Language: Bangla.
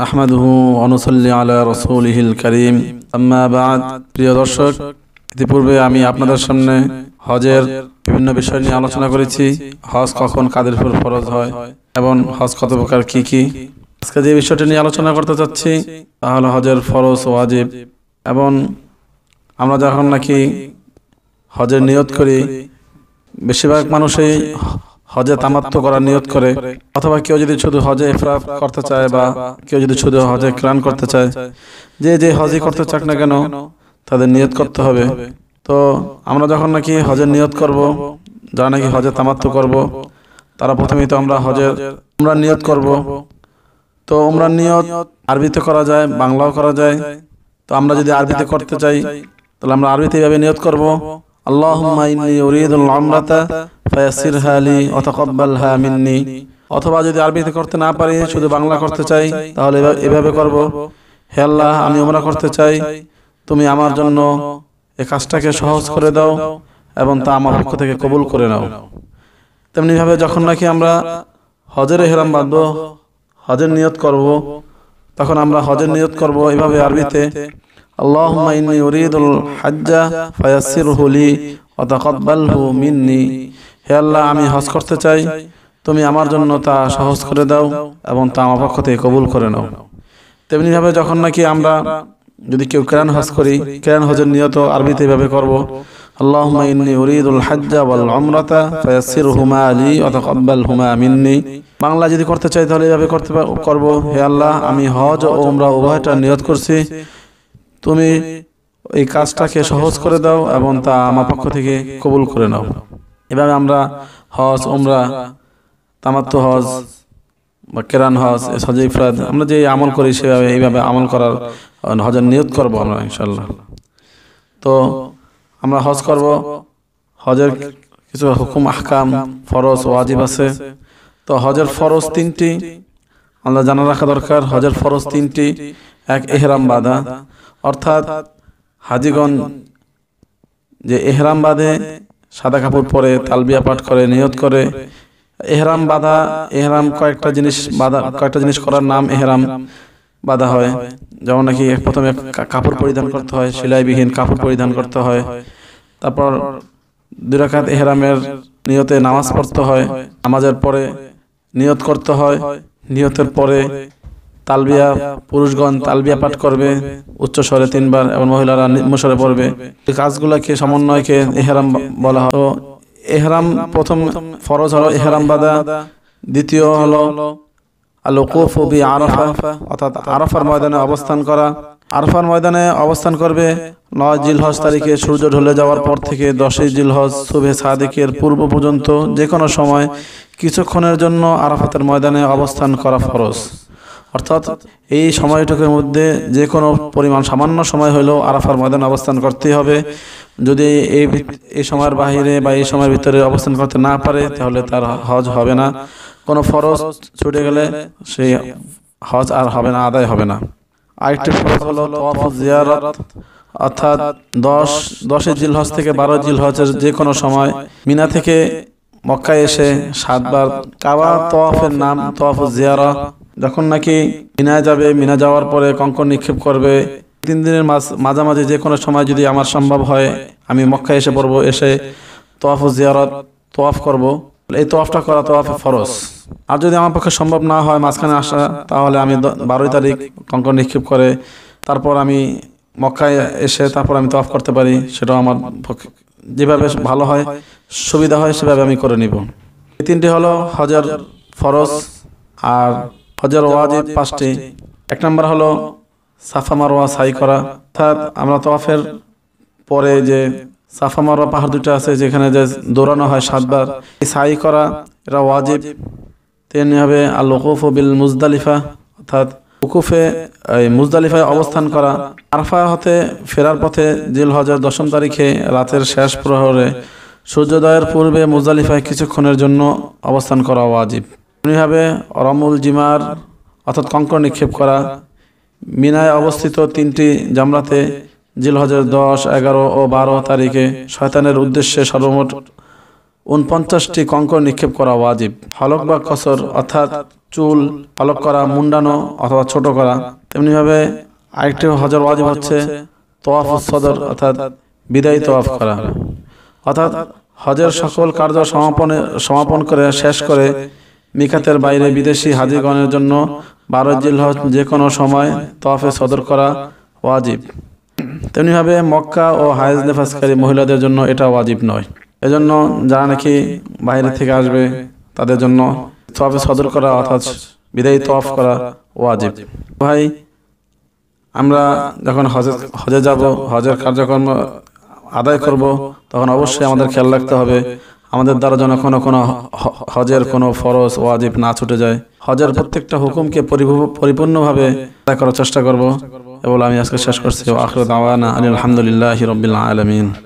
নাহমাদুহু অনুসল্লি রসুল হিল করিম আম্মাবাদ প্রিয় দর্শক ইতিপূর্বে আমি আপনাদের সামনে হজের বিভিন্ন বিষয় নিয়ে আলোচনা করেছি হজ কখন কাদের ফরজ হয় এবং হজ কত প্রকার কি কি আজকে যে বিষয়টি নিয়ে আলোচনা করতে চাচ্ছি তাহলে হজের ফরজ ও আজিব এবং আমরা যখন নাকি হজের নিয়ত করি বেশিরভাগ মানুষই হজে তামাত্ম করার নিয়ত করে অথবা কেউ যদি শুধু হজে ইফরাফ করতে চায় বা কেউ যদি শুধু হজে ক্রান করতে চায় যে যে হজে করতে চাক না কেন তাদের নিয়ত করতে হবে তো আমরা যখন নাকি হজের নিয়ত করব যারা নাকি হজে তামাত্ম করব তারা প্রথমেই তো আমরা হজের আমরা নিয়ত করব তো আমরা নিয়ত আরবিতে করা যায় বাংলাও করা যায় তো আমরা যদি আরবিতে করতে চাই তাহলে আমরা আরবিতে এইভাবে নিয়ত করব আল্লাহুম্মা ইন্নি উরিদুল আমরাতা ফায়াসসিরহা অথবা যদি আরবিতে করতে না পারি শুধু বাংলা করতে চাই তাহলে এভাবে করব হে আল্লাহ আমি ওমরা করতে চাই তুমি আমার জন্য এ কাজটাকে সহজ করে দাও এবং তা আমার পক্ষ থেকে কবুল করে নাও তেমনিভাবে যখন নাকি আমরা হজের হেরাম বাঁধব হজের নিয়ত করব তখন আমরা হজের নিয়ত করব এভাবে আরবিতে اللهم إني أريد الحج فيسره لي وتقبله مني হে আল্লাহ আমি হজ করতে চাই তুমি আমার জন্য তা সহজ করে দাও এবং তা আমার পক্ষ থেকে কবুল করে নাও তেমনিভাবে যখন নাকি আমরা যদি কেউ ক্রেন হজ করি কেরান হজের নিয়ত আরবিতে এভাবে করব আল্লাহ ইন্নি উরিদুল হাজ্জা ওয়াল উমরাতা ফায়াসসির হুমা আলী ওয়াতাকাব্বাল হুমা মিন্নি বাংলা যদি করতে চাই তাহলে এভাবে করতে করব হে আল্লাহ আমি হজ ও আমরা উভয়টা নিয়ত করছি তুমি এই কাজটাকে সহজ করে দাও এবং তা আমার পক্ষ থেকে কবুল করে নাও এভাবে আমরা হজ ওমরা তামাত্ম হজ বা কেরান হজ হজ ইফরাদ আমরা যে আমল করি সেভাবে এইভাবে আমল করার হজের নিয়ত করব আমরা ইনশাল্লাহ তো আমরা হজ করব হজের কিছু হুকুম আহকাম ফরজ ওয়াজিব আছে তো হজের ফরজ তিনটি আমরা জানা রাখা দরকার হজের ফরজ তিনটি এক এহরাম বাঁধা অর্থাৎ হাজিগণ যে এহরাম বাঁধে সাদা কাপড় পরে তালবিয়া পাঠ করে নিয়ত করে এহরাম বাঁধা এহরাম কয়েকটা জিনিস বাঁধা কয়েকটা জিনিস করার নাম এহরাম বাঁধা হয় যেমন নাকি প্রথমে কাপড় পরিধান করতে হয় সেলাইবিহীন কাপড় পরিধান করতে হয় তারপর দুরাকাত এহরামের নিয়তে নামাজ পড়তে হয় নামাজের পরে নিয়ত করতে হয় নিয়তের পরে তালবিয়া পুরুষগণ তালবিয়া পাঠ করবে উচ্চ স্বরে তিনবার এবং মহিলারা নিম্ন স্বরে পড়বে এই কাজগুলোকে সমন্বয়কে এহরাম বলা হয় তো এহরাম প্রথম ফরজ হলো এহরাম বাদা দ্বিতীয় হলো আলোকুফ বি আরফা অর্থাৎ আরফার ময়দানে অবস্থান করা আরফার ময়দানে অবস্থান করবে নয় জিলহজ তারিখে সূর্য ঢলে যাওয়ার পর থেকে দশই জিলহজ শুভে সাদেকের পূর্ব পর্যন্ত যে কোনো সময় কিছুক্ষণের জন্য আরাফাতের ময়দানে অবস্থান করা ফরজ অর্থাৎ এই সময়টুকুর মধ্যে যে কোনো পরিমাণ সামান্য সময় হলেও আরাফার ময়দানে অবস্থান করতে হবে যদি এই এই সময়ের বাহিরে বা এই সময়ের ভিতরে অবস্থান করতে না পারে তাহলে তার হজ হবে না কোনো ফরজ ছুটে গেলে সেই হজ আর হবে না আদায় হবে না আরেকটি ফরজ হলো জিয়ারত অর্থাৎ দশ দশে জিলহজ থেকে বারো জিলহজের যে কোনো সময় মিনা থেকে মক্কায় এসে সাতবার কাবা তওয়াফের নাম তওয়াফ জিয়ারত যখন নাকি মিনায় যাবে মিনা যাওয়ার পরে কঙ্কন নিক্ষেপ করবে তিন দিনের মাঝামাঝি যে কোনো সময় যদি আমার সম্ভব হয় আমি মক্কা এসে পড়বো এসে তোয়াফ জিয়ারত তোয়াফ করব। এই তোয়াফটা করা তোয়াফে ফরস আর যদি আমার পক্ষে সম্ভব না হয় মাঝখানে আসা তাহলে আমি বারোই তারিখ কঙ্কন নিক্ষেপ করে তারপর আমি মক্কায় এসে তারপর আমি তোয়াফ করতে পারি সেটাও আমার পক্ষে যেভাবে ভালো হয় সুবিধা হয় সেভাবে আমি করে নিব এই তিনটি হলো হজার ফরজ আর ফজর ওয়াজিব পাঁচটি এক নম্বর হলো সাফা মারোয়া সাই করা অর্থাৎ আমরা তোয়াফের পরে যে সাফা মারোয়া পাহাড় দুটো আছে যেখানে যে দৌড়ানো হয় সাতবার সাই করা এটা ওয়াজিব তেমনি হবে আল ওকুফ বিল মুজদালিফা অর্থাৎ উকুফে মুজদালিফায় অবস্থান করা আরফা হতে ফেরার পথে জিল হজের দশম তারিখে রাতের শেষ প্রহরে সূর্যোদয়ের পূর্বে মুজদালিফায় কিছুক্ষণের জন্য অবস্থান করা ওয়াজিব হবে রমুল জিমার অর্থাৎ কঙ্কর নিক্ষেপ করা মিনায় অবস্থিত তিনটি জিল জিলহজের দশ এগারো ও বারো তারিখে শয়তানের উদ্দেশ্যে সর্বমোট উনপঞ্চাশটি কঙ্কর নিক্ষেপ করা ওয়াজিব হলক বা কসর অর্থাৎ চুল হলক করা মুন্ডানো অথবা ছোট করা তেমনিভাবে আরেকটি হজর ওয়াজিব হচ্ছে তোয়াফ সদর অর্থাৎ বিদায়ী তোয়াফ করা অর্থাৎ হজের সকল কার্য সমাপনে সমাপন করে শেষ করে মিকাতের বাইরে বিদেশি হাজিগণের জন্য বারো হজ যে কোনো সময় তফে সদর করা ওয়াজিব তেমনিভাবে মক্কা ও হায়েজ নেফাসকারী মহিলাদের জন্য এটা ওয়াজিব নয় এজন্য যারা নাকি বাইরে থেকে আসবে তাদের জন্য তফে সদর করা অর্থাৎ বিদায়ী তফ করা ওয়াজিব ভাই আমরা যখন হজে হজে যাব হজের কার্যক্রম আদায় করব তখন অবশ্যই আমাদের খেয়াল রাখতে হবে আমাদের দ্বারা যেন কোনো কোনো হজের কোনো ফরজ ওয়াজিব না ছুটে যায় হজের প্রত্যেকটা হুকুমকে পরিপূর্ণভাবে করার চেষ্টা করব এবং আমি আজকে শেষ করছি আখরত আলী আলহামদুলিল্লাহ রবিল আলমিন